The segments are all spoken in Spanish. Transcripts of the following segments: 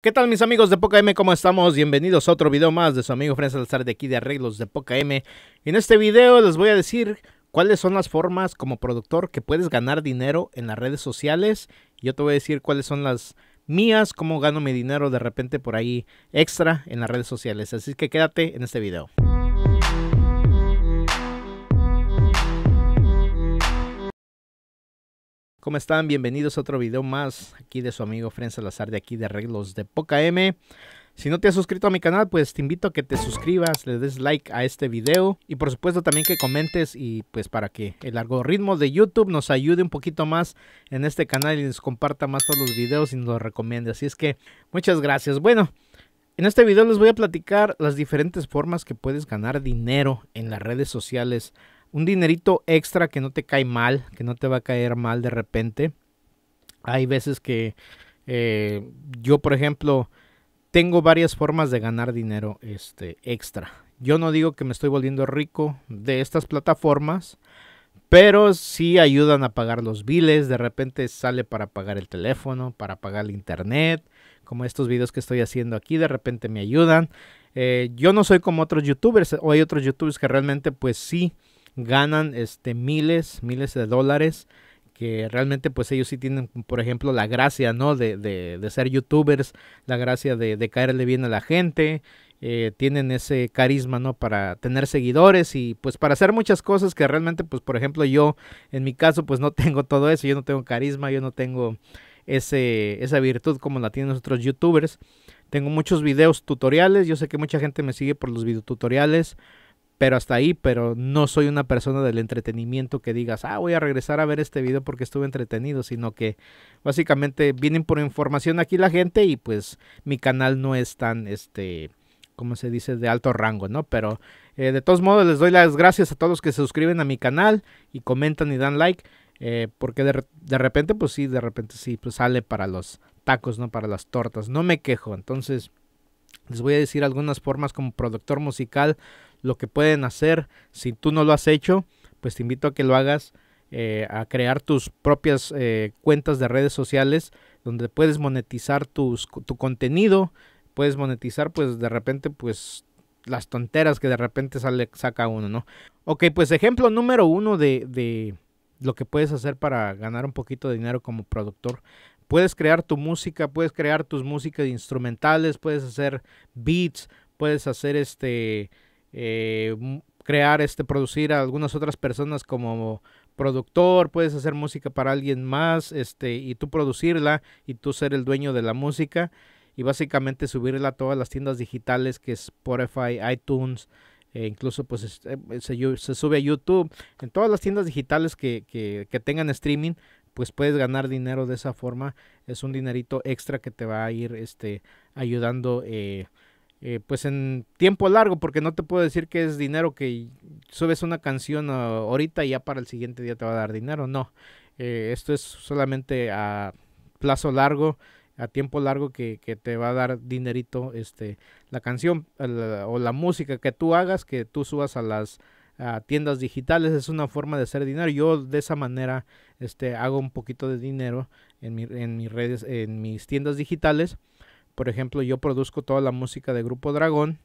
¿Qué tal mis amigos de Poca M? ¿Cómo estamos? Bienvenidos a otro video más de su amigo Frenz Alzar de aquí de Arreglos de Poca M. En este video les voy a decir cuáles son las formas como productor que puedes ganar dinero en las redes sociales. Yo te voy a decir cuáles son las mías, cómo gano mi dinero de repente por ahí extra en las redes sociales. Así que quédate en este video. ¿Cómo están? Bienvenidos a otro video más aquí de su amigo Fren Salazar de aquí de Arreglos de Poca M. Si no te has suscrito a mi canal, pues te invito a que te suscribas, le des like a este video y por supuesto también que comentes y pues para que el algoritmo de YouTube nos ayude un poquito más en este canal y nos comparta más todos los videos y nos los recomiende. Así es que muchas gracias. Bueno, en este video les voy a platicar las diferentes formas que puedes ganar dinero en las redes sociales un dinerito extra que no te cae mal, que no te va a caer mal de repente. Hay veces que eh, yo, por ejemplo, tengo varias formas de ganar dinero este, extra. Yo no digo que me estoy volviendo rico de estas plataformas, pero sí ayudan a pagar los biles. De repente sale para pagar el teléfono, para pagar el internet, como estos videos que estoy haciendo aquí, de repente me ayudan. Eh, yo no soy como otros youtubers, o hay otros youtubers que realmente pues sí ganan este, miles, miles de dólares que realmente pues ellos sí tienen, por ejemplo, la gracia, ¿no? De, ser youtubers, la gracia de, caerle bien a la gente, eh, tienen ese carisma, ¿no? Para tener seguidores y pues para hacer muchas cosas que realmente pues por ejemplo yo en mi caso pues no tengo todo eso, yo no tengo carisma, yo no tengo ese, esa virtud como la tienen otros youtubers. Tengo muchos videos tutoriales, yo sé que mucha gente me sigue por los videotutoriales. tutoriales pero hasta ahí, pero no soy una persona del entretenimiento que digas, ah, voy a regresar a ver este video porque estuve entretenido, sino que básicamente vienen por información aquí la gente y pues mi canal no es tan, este, como se dice, de alto rango, ¿no? Pero eh, de todos modos les doy las gracias a todos los que se suscriben a mi canal y comentan y dan like, eh, porque de, de repente, pues sí, de repente sí, pues sale para los tacos, ¿no? Para las tortas, no me quejo, entonces... Les voy a decir algunas formas como productor musical lo que pueden hacer. Si tú no lo has hecho, pues te invito a que lo hagas, eh, a crear tus propias eh, cuentas de redes sociales donde puedes monetizar tus, tu contenido, puedes monetizar pues de repente pues las tonteras que de repente sale, saca uno, ¿no? Ok, pues ejemplo número uno de, de lo que puedes hacer para ganar un poquito de dinero como productor. Puedes crear tu música, puedes crear tus músicas instrumentales, puedes hacer beats, puedes hacer este eh, crear, este, producir a algunas otras personas como productor, puedes hacer música para alguien más, este, y tú producirla y tú ser el dueño de la música y básicamente subirla a todas las tiendas digitales que es Spotify, iTunes, e incluso pues eh, eh, se, sube a YouTube, en todas las tiendas digitales que, que, que tengan streaming, pues puedes ganar dinero de esa forma. Es un dinerito extra que te va a ir este, ayudando eh, eh, pues en tiempo largo, porque no te puedo decir que es dinero que subes una canción ah, ahorita y ya para el siguiente día te va a dar dinero, no. Eh, esto es solamente a plazo largo, a tiempo largo que, te va a dar dinerito este, la canción o la música que tú hagas, que tú subas a las tiendas digitales, es una forma de hacer dinero. Yo de esa manera este, hago un poquito de dinero en mis redes, en mis tiendas digitales por ejemplo, yo produzco toda la música de Grupo Dragón.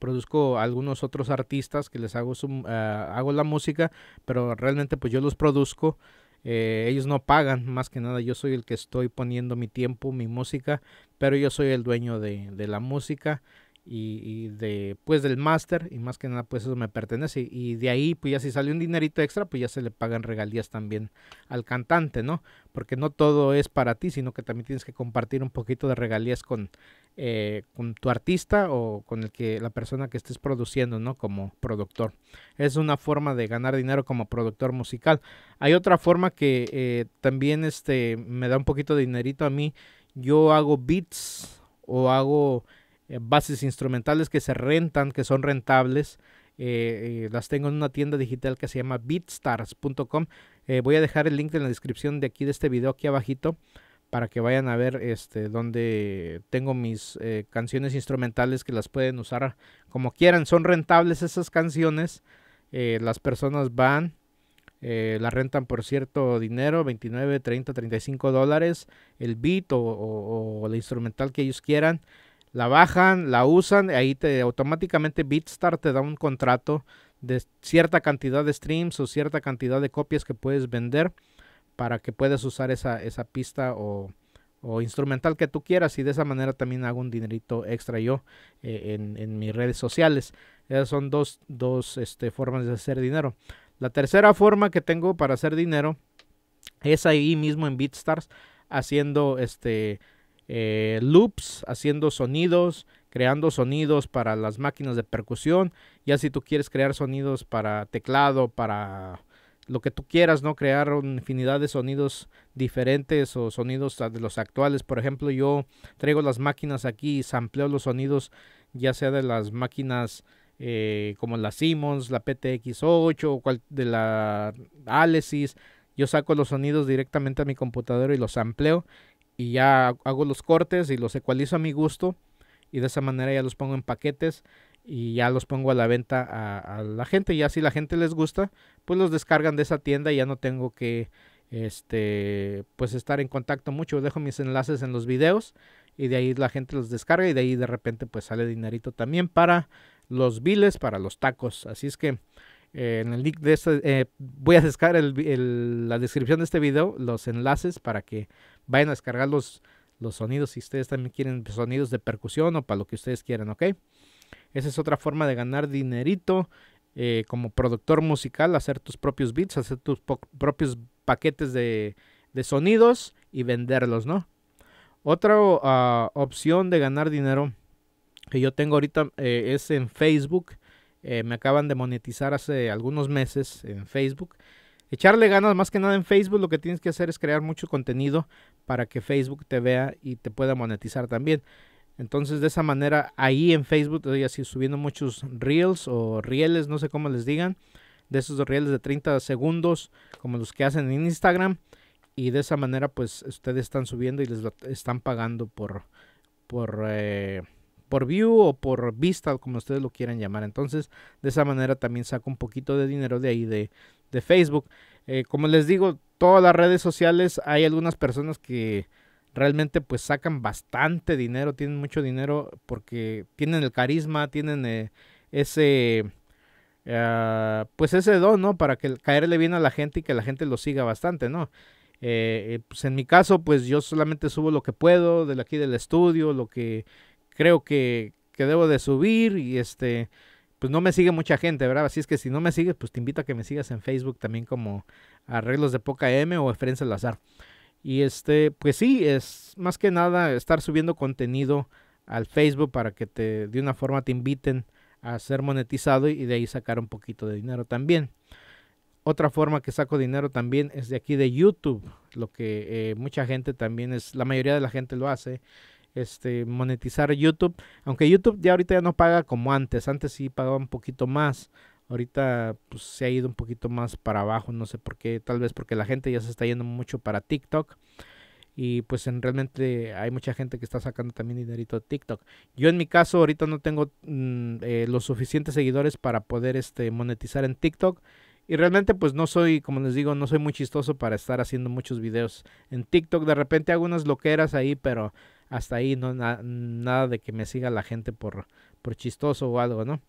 Produzco algunos otros artistas que les hago, eh, hago la música, pero realmente pues yo los produzco. Eh, ellos no pagan, más que nada yo soy el que estoy poniendo mi tiempo, mi música, pero yo soy el dueño de, de la música y, después del máster y más que nada pues eso me pertenece y, de ahí pues ya si sale un dinerito extra pues ya se le pagan regalías también al cantante no porque no todo es para ti sino que también tienes que compartir un poquito de regalías con eh, con tu artista o con el que la persona que estés produciendo no como productor es una forma de ganar dinero como productor musical hay otra forma que eh, también este me da un poquito de dinerito a mí yo hago beats o hago eh, bases instrumentales que se rentan, que son rentables. Eh, eh, las tengo en una tienda digital que se llama beatstars.com. voy a dejar el link en la descripción de aquí de este video, aquí abajito, para que vayan a ver este, donde tengo mis canciones instrumentales que las pueden usar como quieran. Son rentables esas canciones. las personas van, las rentan por cierto dinero, 29, 30, 35 dólares, el beat o, o, o, la instrumental que ellos quieran la bajan, la usan, ahí te automáticamente Bitstar te da un contrato de cierta cantidad de streams o cierta cantidad de copias que puedes vender para que puedas usar esa, esa pista o, instrumental que tú quieras y de esa manera también hago un dinerito extra yo eh, en, mis redes sociales. Esas son dos, este, formas de hacer dinero. La tercera forma que tengo para hacer dinero es ahí mismo en Beatstars haciendo este eh, loops, haciendo sonidos, creando sonidos para las máquinas de percusión. Ya si tú quieres crear sonidos para teclado, para lo que tú quieras, ¿no? Crear infinidad de sonidos diferentes o sonidos de los actuales. Por ejemplo, yo traigo las máquinas aquí y sampleo los sonidos, ya sea de las máquinas eh, como la Simons, la PTX8, cual, de la Alesis. Yo saco los sonidos directamente a mi computadora y los sampleo y ya hago los cortes y los ecualizo a mi gusto y de esa manera ya los pongo en paquetes y ya los pongo a la venta a, la gente. Ya si la gente les gusta, pues los descargan de esa tienda y ya no tengo que este pues estar en contacto mucho. Dejo mis enlaces en los videos y de ahí la gente los descarga y de ahí de repente pues sale dinerito también para los biles, para los tacos. Así es que eh, en el link de este eh, voy a descargar el, la descripción de este video los enlaces para que Vayan a descargar los, sonidos si ustedes también quieren sonidos de percusión o para lo que ustedes quieran, ¿ok? Esa es otra forma de ganar dinerito eh, como productor musical, hacer tus propios beats, hacer tus propios paquetes de, sonidos y venderlos, ¿no? Otra ah, opción de ganar dinero que yo tengo ahorita eh, es en Facebook. Eh, me acaban de monetizar hace algunos meses en Facebook echarle ganas más que nada en Facebook, lo que tienes que hacer es crear mucho contenido para que Facebook te vea y te pueda monetizar también. Entonces de esa manera ahí en Facebook estoy así subiendo muchos reels o rieles, no sé cómo les digan, de esos reels de 30 segundos como los que hacen en Instagram y de esa manera pues ustedes están subiendo y les están pagando por por eh, por view o por vista como ustedes lo quieran llamar entonces de esa manera también saco un poquito de dinero de ahí de, de Facebook. Eh, como les digo, todas las redes sociales hay algunas personas que realmente pues sacan bastante dinero, tienen mucho dinero porque tienen el carisma, tienen eh, ese... Ah, pues ese don, ¿no? Para que caerle bien a la gente y que la gente lo siga bastante, ¿no? Eh, pues en mi caso, pues yo solamente subo lo que puedo de aquí del estudio, lo que creo que, que debo de subir y este, pues no me sigue mucha gente, ¿verdad? Así es que si no me sigues, pues te invito a que me sigas en Facebook también como Arreglos de Poca M o Efren Salazar. Y este, pues sí, es más que nada estar subiendo contenido al Facebook para que te de una forma te inviten a ser monetizado y de ahí sacar un poquito de dinero también. Otra forma que saco dinero también es de aquí de YouTube, lo que eh, mucha gente también es, la mayoría de la gente lo hace, este, monetizar YouTube. Aunque YouTube ya ahorita ya no paga como antes. Antes sí pagaba un poquito más. Ahorita pues, se ha ido un poquito más para abajo. No sé por qué. Tal vez porque la gente ya se está yendo mucho para TikTok. Y pues en, realmente hay mucha gente que está sacando también dinerito de TikTok. Yo en mi caso ahorita no tengo mm, eh, los suficientes seguidores para poder este, monetizar en TikTok. Y realmente pues no soy, como les digo, no soy muy chistoso para estar haciendo muchos videos en TikTok. De repente hago unas loqueras ahí, pero hasta ahí, no nada de que me siga la gente por, por chistoso o algo, ¿no?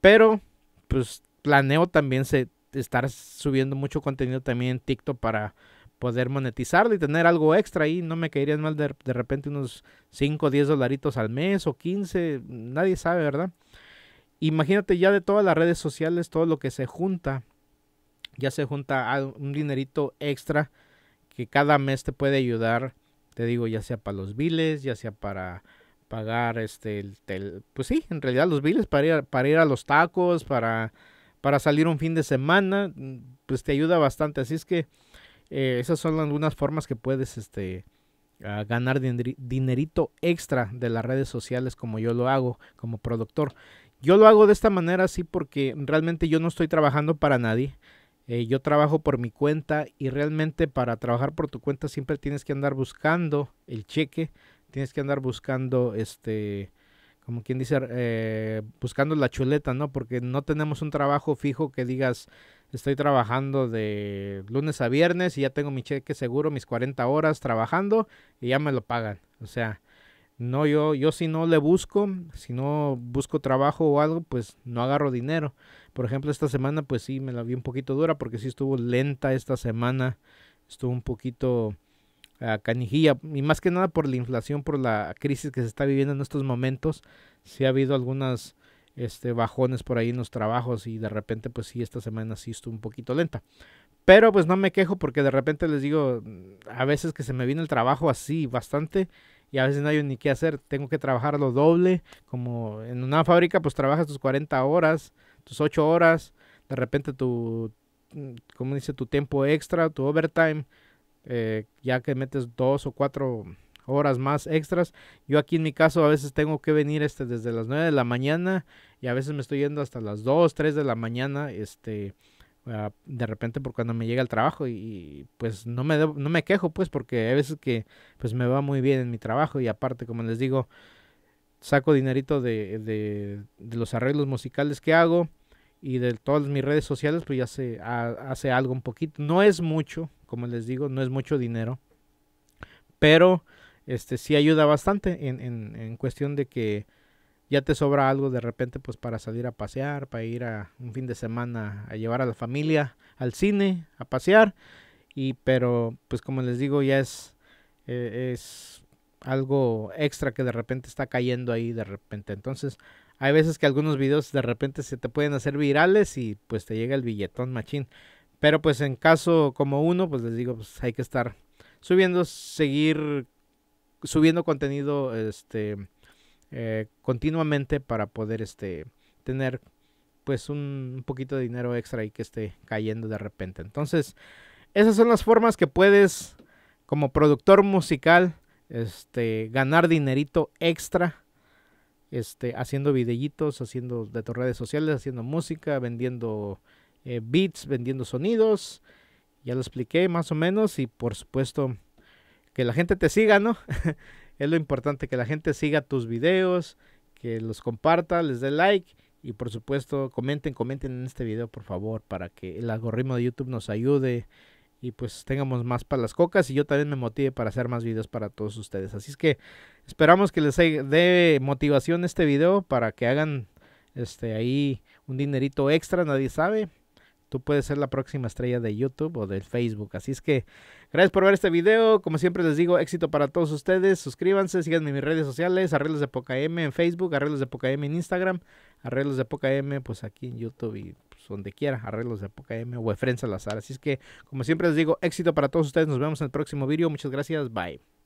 Pero, pues planeo también se, estar subiendo mucho contenido también en TikTok para poder monetizarlo y tener algo extra y No me caerían mal de, de repente unos 5 o 10 dolaritos al mes o 15, nadie sabe, ¿verdad? Imagínate ya de todas las redes sociales, todo lo que se junta, ya se junta un dinerito extra que cada mes te puede ayudar te digo, ya sea para los biles, ya sea para pagar este el, pues sí, en realidad los biles para ir, para ir a los tacos, para para salir un fin de semana, mm, pues te ayuda bastante. Así es que eh, esas son algunas formas que puedes este, ah, ganar dinerito extra de las redes sociales como yo lo hago como productor. Yo lo hago de esta manera así porque realmente yo no estoy trabajando para nadie. Eh, yo trabajo por mi cuenta y realmente para trabajar por tu cuenta siempre tienes que andar buscando el cheque, tienes que andar buscando este, como quien dice, eh, buscando la chuleta, ¿no? Porque no tenemos un trabajo fijo que digas, estoy trabajando de lunes a viernes y ya tengo mi cheque seguro, mis 40 horas trabajando y ya me lo pagan. O sea, no, yo, yo si no le busco, si no busco trabajo o algo, pues no agarro dinero. Por ejemplo, esta semana pues sí me la vi un poquito dura porque sí estuvo lenta esta semana, estuvo un poquito ah, canijilla y más que nada por la inflación, por la crisis que se está viviendo en estos momentos, sí ha habido algunas este bajones por ahí en los trabajos y de repente pues sí esta semana sí estuvo un poquito lenta. Pero pues no me quejo porque de repente les digo, a veces que se me viene el trabajo así bastante y a veces no hay ni qué hacer, tengo que trabajar lo doble, como en una fábrica pues trabajas tus 40 horas, tus ocho horas, de repente tu, mm, como dice? Tu tiempo extra, tu overtime, eh, ya que metes dos o cuatro horas más extras. Yo aquí en mi caso a veces tengo que venir este, desde las nueve de la mañana y a veces me estoy yendo hasta las dos, tres de la mañana, este, de repente por cuando me llega el trabajo y, pues no me, debo, no me quejo pues porque hay veces que pues me va muy bien en mi trabajo y aparte como les digo, saco dinerito de, los arreglos musicales que hago y de todas mis redes sociales, pues ya se hace algo un poquito. No es mucho, como les digo, no es mucho dinero, pero este sí ayuda bastante en, cuestión de que ya te sobra algo de repente pues para salir a pasear, para ir a un fin de semana a llevar a la familia al cine, a pasear. Y pero pues como les digo ya es, eh, es algo extra que de repente está cayendo ahí de repente. Entonces, hay veces que algunos videos de repente se te pueden hacer virales y pues te llega el billetón machín. Pero pues en caso como uno, pues les digo, pues hay que estar subiendo, seguir subiendo contenido este eh, continuamente para poder este tener pues un poquito de dinero extra y que esté cayendo de repente. Entonces, esas son las formas que puedes como productor musical este, ganar dinerito extra, este, haciendo videitos, haciendo de tus redes sociales, haciendo música, vendiendo eh, beats, vendiendo sonidos. Ya lo expliqué más o menos y por supuesto que la gente te siga, ¿no? es lo importante, que la gente siga tus videos, que los comparta, les dé like y por supuesto comenten, comenten en este video por favor para que el algoritmo de YouTube nos ayude y pues tengamos más para las cocas y yo también me motive para hacer más videos para todos ustedes. Así es que esperamos que les dé motivación este video para que hagan este ahí un dinerito extra, nadie sabe. Tú puedes ser la próxima estrella de YouTube o del Facebook. Así es que gracias por ver este video. Como siempre les digo, éxito para todos ustedes. Suscríbanse, síganme en mis redes sociales, Arreglos de Poca M en Facebook, Arreglos de Poca M en Instagram, Arreglos de Poca M pues aquí en YouTube y donde quiera, arreglos de Poca M o Efren Salazar. Así es que, como siempre les digo, éxito para todos ustedes. Nos vemos en el próximo video. Muchas gracias. Bye.